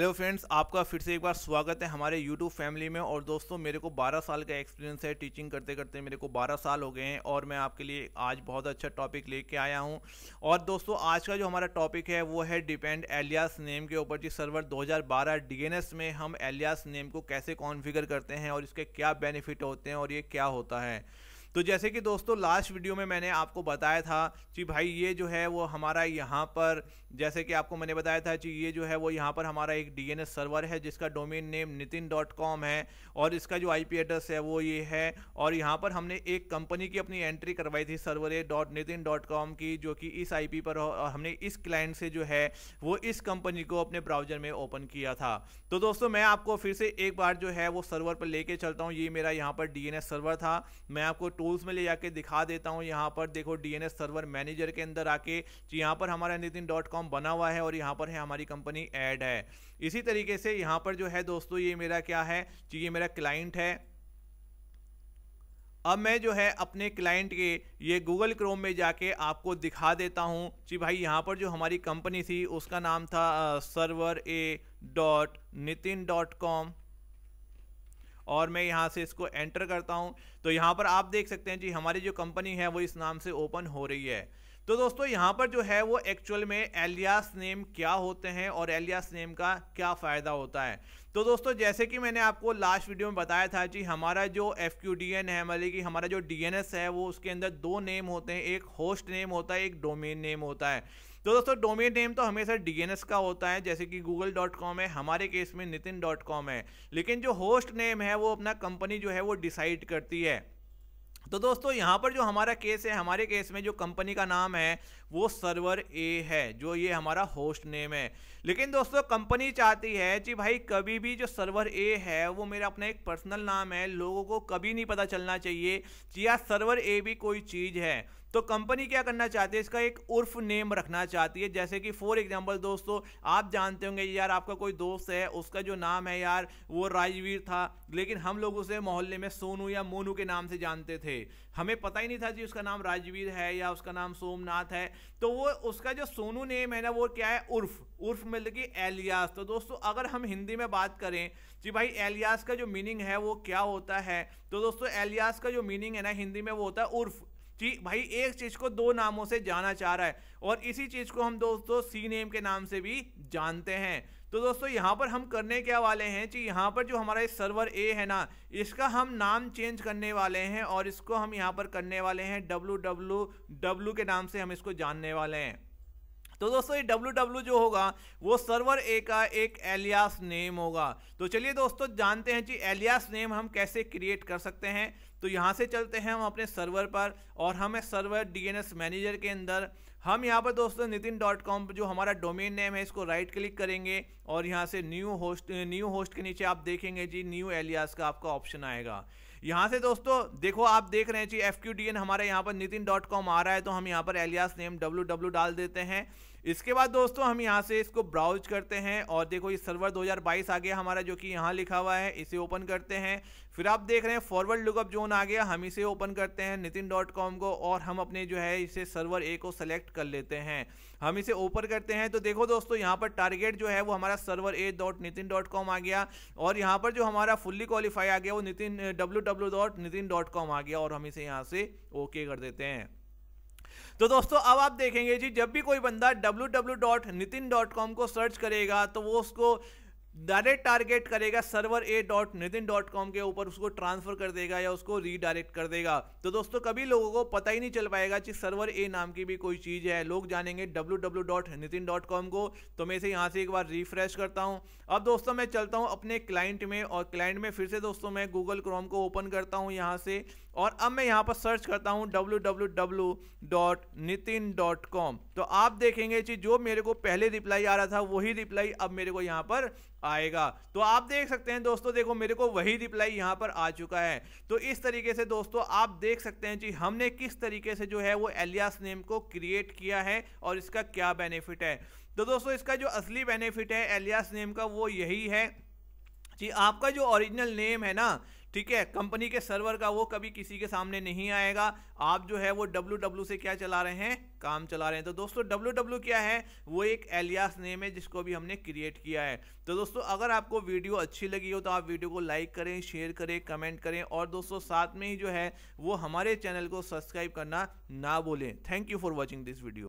hello friends आपका फिर से एक बार स्वागत है हमारे यूट्यूब फैमिली में और दोस्तों मेरे को 12 साल का एक्सपीरियंस है टीचिंग करते करते मेरे को 12 साल हो गए हैं और मैं आपके लिए आज बहुत अच्छा टॉपिक लेके आया हूं और दोस्तों आज का जो हमारा टॉपिक है वो है डिपेंड एलियास नेम के ऊपर जी सर्वर दो हज़ार में हम एलियास नेम को कैसे कॉन्फ़िगर करते हैं और इसके क्या बेनिफिट होते हैं और ये क्या होता है तो जैसे कि दोस्तों लास्ट वीडियो में मैंने आपको बताया था कि भाई ये जो है वो हमारा यहाँ पर जैसे कि आपको मैंने बताया था कि ये जो है वो यहाँ पर हमारा एक डी सर्वर है जिसका domain name Nitin dot com है और इसका जो आईपी एड्रेस है वो ये है और यहाँ पर हमने एक कंपनी की अपनी एंट्री करवाई थी server dot Nitin dot com की जो कि इस पी पर और हमने इस क्लाइंट से जो है वो इस कंपनी को अपने ब्राउजर में ओपन किया था तो दोस्तों मैं आपको फिर से एक बार जो है वो सर्वर पर लेके चलता हूँ ये मेरा यहाँ पर डी सर्वर था मैं आपको टूल्स में ले जाके दिखा देता हूँ यहाँ पर देखो डीएनएस सर्वर मैनेजर के अंदर आके यहाँ पर हमारा नितिन डॉट कॉम बना हुआ है और यहाँ पर है हमारी कंपनी एड है इसी तरीके से यहाँ पर जो है दोस्तों ये मेरा क्या है ये मेरा क्लाइंट है अब मैं जो है अपने क्लाइंट के ये गूगल क्रोम में जाके आपको दिखा देता हूँ कि भाई यहाँ पर जो हमारी कंपनी थी उसका नाम था server A dot Nitin dot com और मैं यहाँ से इसको एंटर करता हूँ तो यहाँ पर आप देख सकते हैं जी हमारी जो कंपनी है वो इस नाम से ओपन हो रही है तो दोस्तों यहाँ पर जो है वो एक्चुअल में एलियास नेम क्या होते हैं और एलियास नेम का क्या फ़ायदा होता है तो दोस्तों जैसे कि मैंने आपको लास्ट वीडियो में बताया था कि हमारा जो एफ क्यू डी एन है मतलब कि हमारा जो डी एन एस है वो उसके अंदर दो नेम होते हैं एक होस्ट नेम होता है एक डोमेन नेम होता है तो दोस्तों डोमेन नेम तो हमेशा डीएनएस का होता है जैसे कि गूगल डॉट कॉम है हमारे केस में नितिन डॉट कॉम है लेकिन जो होस्ट नेम है वो अपना कंपनी जो है वो डिसाइड करती है तो दोस्तों यहाँ पर जो हमारा केस है हमारे केस में जो कंपनी का नाम है वो सर्वर ए है जो ये हमारा होस्ट नेम है लेकिन दोस्तों कंपनी चाहती है कि भाई कभी भी जो सर्वर ए है वो मेरा अपना एक पर्सनल नाम है लोगों को कभी नहीं पता चलना चाहिए कि यार सर्वर ए भी कोई चीज़ है तो कंपनी क्या करना चाहती है इसका एक उर्फ नेम रखना चाहती है जैसे कि फॉर एग्जाम्पल दोस्तों आप जानते होंगे यार आपका कोई दोस्त है उसका जो नाम है यार वो राजवीर था लेकिन हम लोग उसे मोहल्ले में सोनू या मोनू के नाम से जानते थे हमें पता ही नहीं था जी उसका नाम राजवीर है या उसका नाम सोमनाथ है तो वो उसका जो सोनू नेम है ना वो क्या है उर्फ उर्फ मतलब कि एलियास तो दोस्तों अगर हम हिंदी में बात करें कि भाई एलियास का जो मीनिंग है वो क्या होता है तो दोस्तों एलियास का जो मीनिंग है ना हिंदी में वो होता है उर्फ ठीक भाई एक चीज़ को दो नामों से जाना चाह रहा है और इसी चीज़ को हम दोस्तों सी नेम के नाम से भी जानते हैं तो दोस्तों यहाँ पर हम करने क्या वाले हैं कि यहाँ पर जो हमारा सर्वर ए है ना इसका हम नाम चेंज करने वाले हैं और इसको हम यहाँ पर करने वाले हैं डब्लू डब्लू डब्लू के नाम से हम इसको जानने वाले हैं तो दोस्तों ये डब्ल्यू डब्ल्यू जो होगा वो सर्वर ए का एक एलियास नेम होगा तो चलिए दोस्तों जानते हैं जी एलियास नेम हम कैसे क्रिएट कर सकते हैं तो यहाँ से चलते हैं हम अपने सर्वर पर और हमें सर्वर डीएनएस मैनेजर के अंदर हम यहाँ पर दोस्तों नितिन डॉट कॉम जो हमारा डोमेन नेम है इसको राइट क्लिक करेंगे और यहाँ से न्यू होस्ट न्यू होस्ट के नीचे आप देखेंगे जी न्यू एलियास का आपका ऑप्शन आएगा यहाँ से दोस्तों देखो आप देख रहे हैं G F Q D N हमारे यहाँ पर नितिन डॉट कॉम आ रहा है तो हम यहाँ पर एलियास नेम डब्ल्यू डब्ल्यू डाल देते हैं इसके बाद दोस्तों हम यहाँ से इसको ब्राउज करते हैं और देखो ये सर्वर 2022 आ गया हमारा जो कि यहाँ लिखा हुआ है इसे ओपन करते हैं फिर आप देख रहे हैं फॉरवर्ड लुकअप जोन आ गया हम इसे ओपन करते हैं नितिन डॉट कॉम को और हम अपने जो है इसे सर्वर ए को सेलेक्ट कर लेते हैं हम इसे ओपन करते हैं तो देखो दोस्तों यहाँ पर टारगेट जो है वो हमारा server A dot Nitin dot com आ गया और यहाँ पर जो हमारा फुल्ली क्वालिफाई आ गया वो Nitin W W dot Nitin dot com आ गया और हम इसे यहाँ से ओके कर देते हैं तो दोस्तों अब आप देखेंगे जी जब भी कोई बंदा www.nitin.com को सर्च करेगा तो वो उसको डायरेक्ट टारगेट करेगा server A dot Nitin dot com के ऊपर उसको ट्रांसफर कर देगा या उसको रीडायरेक्ट कर देगा तो दोस्तों कभी लोगों को पता ही नहीं चल पाएगा कि सर्वर ए नाम की भी कोई चीज़ है लोग जानेंगे W W dot Nitin dot com को तो मैं इसे यहाँ से एक बार रिफ्रेश करता हूँ अब दोस्तों मैं चलता हूँ अपने क्लाइंट में और क्लाइंट में फिर से दोस्तों मैं गूगल क्रोम को ओपन करता हूँ यहाँ से और अब मैं यहाँ पर सर्च करता हूँ डब्ल्यू तो आप देखेंगे जी जो मेरे को पहले रिप्लाई आ रहा था वही रिप्लाई अब मेरे को यहाँ पर आएगा तो आप देख सकते हैं दोस्तों देखो मेरे को वही रिप्लाई यहाँ पर आ चुका है तो इस तरीके से दोस्तों आप देख सकते हैं जी हमने किस तरीके से जो है वो एलियास नेम को क्रिएट किया है और इसका क्या बेनिफिट है तो दोस्तों इसका जो असली बेनिफिट है एलियास नेम का वो यही है कि आपका जो ओरिजिनल नेम है ना ठीक है कंपनी के सर्वर का वो कभी किसी के सामने नहीं आएगा आप जो है वो डब्ल्यू डब्ल्यू से क्या चला रहे हैं काम चला रहे हैं तो दोस्तों डब्ल्यू डब्ल्यू क्या है वो एक एलियास नेम है जिसको भी हमने क्रिएट किया है तो दोस्तों अगर आपको वीडियो अच्छी लगी हो तो आप वीडियो को लाइक करें शेयर करें कमेंट करें और दोस्तों साथ में ही जो है वो हमारे चैनल को सब्सक्राइब करना ना भूलें thank you for watching this video